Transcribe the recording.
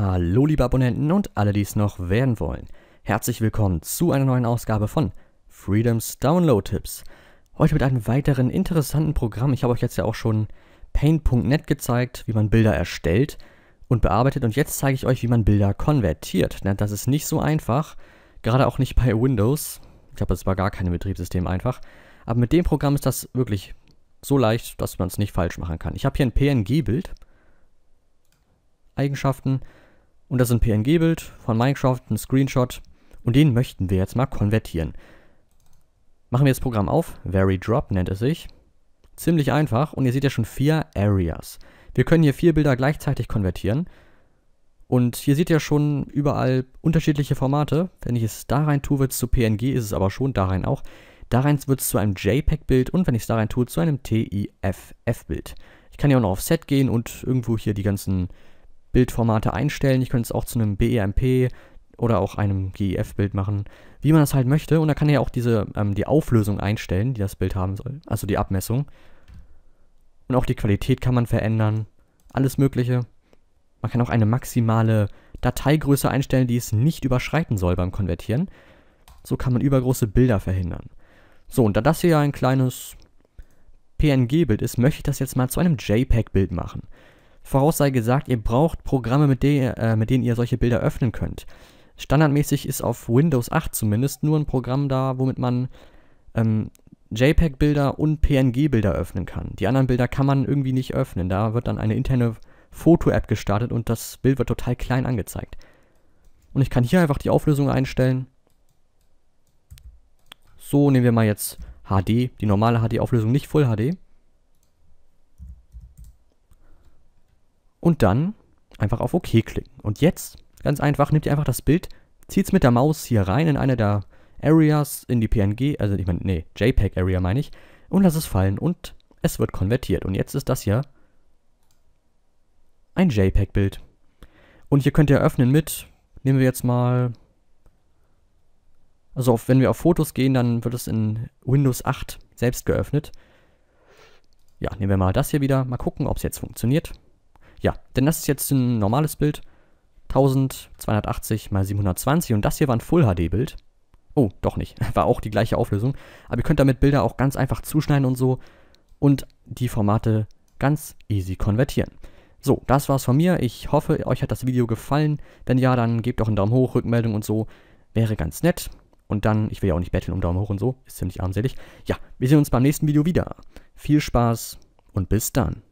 Hallo liebe Abonnenten und alle, die es noch werden wollen. Herzlich willkommen zu einer neuen Ausgabe von Freedoms Download Tipps. Heute mit einem weiteren interessanten Programm. Ich habe euch jetzt ja auch schon paint.net gezeigt, wie man Bilder erstellt und bearbeitet und jetzt zeige ich euch, wie man Bilder konvertiert. Das ist nicht so einfach, gerade auch nicht bei Windows. Ich habe jetzt zwar gar kein Betriebssystem einfach, aber mit dem Programm ist das wirklich so leicht, dass man es nicht falsch machen kann. Ich habe hier ein PNG-Bild, Eigenschaften und das ist ein PNG-Bild von Minecraft, ein Screenshot. Und den möchten wir jetzt mal konvertieren. Machen wir das Programm auf. VeryDrop nennt es sich. Ziemlich einfach. Und ihr seht ja schon vier Areas. Wir können hier vier Bilder gleichzeitig konvertieren. Und hier seht ihr schon überall unterschiedliche Formate. Wenn ich es da rein tue, wird es zu PNG, ist es aber schon da rein auch. Da rein wird es zu einem JPEG-Bild und wenn ich es da rein tue, zu einem TIFF-Bild. Ich kann ja auch noch auf Set gehen und irgendwo hier die ganzen Bildformate einstellen. Ich könnte es auch zu einem BEMP oder auch einem GIF-Bild e machen, wie man das halt möchte. Und da kann er ja auch diese, ähm, die Auflösung einstellen, die das Bild haben soll, also die Abmessung. Und auch die Qualität kann man verändern, alles mögliche. Man kann auch eine maximale Dateigröße einstellen, die es nicht überschreiten soll beim Konvertieren. So kann man übergroße Bilder verhindern. So, und da das hier ein kleines PNG-Bild ist, möchte ich das jetzt mal zu einem JPEG-Bild machen. Voraus sei gesagt, ihr braucht Programme, mit, der, äh, mit denen ihr solche Bilder öffnen könnt. Standardmäßig ist auf Windows 8 zumindest nur ein Programm da, womit man ähm, JPEG-Bilder und PNG-Bilder öffnen kann. Die anderen Bilder kann man irgendwie nicht öffnen. Da wird dann eine interne Foto-App gestartet und das Bild wird total klein angezeigt. Und ich kann hier einfach die Auflösung einstellen. So nehmen wir mal jetzt HD, die normale HD-Auflösung, nicht Full HD. und dann einfach auf OK klicken. Und jetzt, ganz einfach, nehmt ihr einfach das Bild, zieht es mit der Maus hier rein in eine der Areas, in die PNG, also ich meine, nee, JPEG-Area meine ich, und lasst es fallen und es wird konvertiert. Und jetzt ist das hier ein JPEG-Bild. Und hier könnt ihr öffnen mit, nehmen wir jetzt mal, also auf, wenn wir auf Fotos gehen, dann wird es in Windows 8 selbst geöffnet. Ja, nehmen wir mal das hier wieder, mal gucken, ob es jetzt funktioniert. Ja, denn das ist jetzt ein normales Bild. 1280 x 720 und das hier war ein Full HD Bild. Oh, doch nicht. War auch die gleiche Auflösung. Aber ihr könnt damit Bilder auch ganz einfach zuschneiden und so und die Formate ganz easy konvertieren. So, das war's von mir. Ich hoffe, euch hat das Video gefallen. Wenn ja, dann gebt doch einen Daumen hoch, Rückmeldung und so. Wäre ganz nett. Und dann, ich will ja auch nicht betteln um Daumen hoch und so. Ist ziemlich armselig. Ja, wir sehen uns beim nächsten Video wieder. Viel Spaß und bis dann.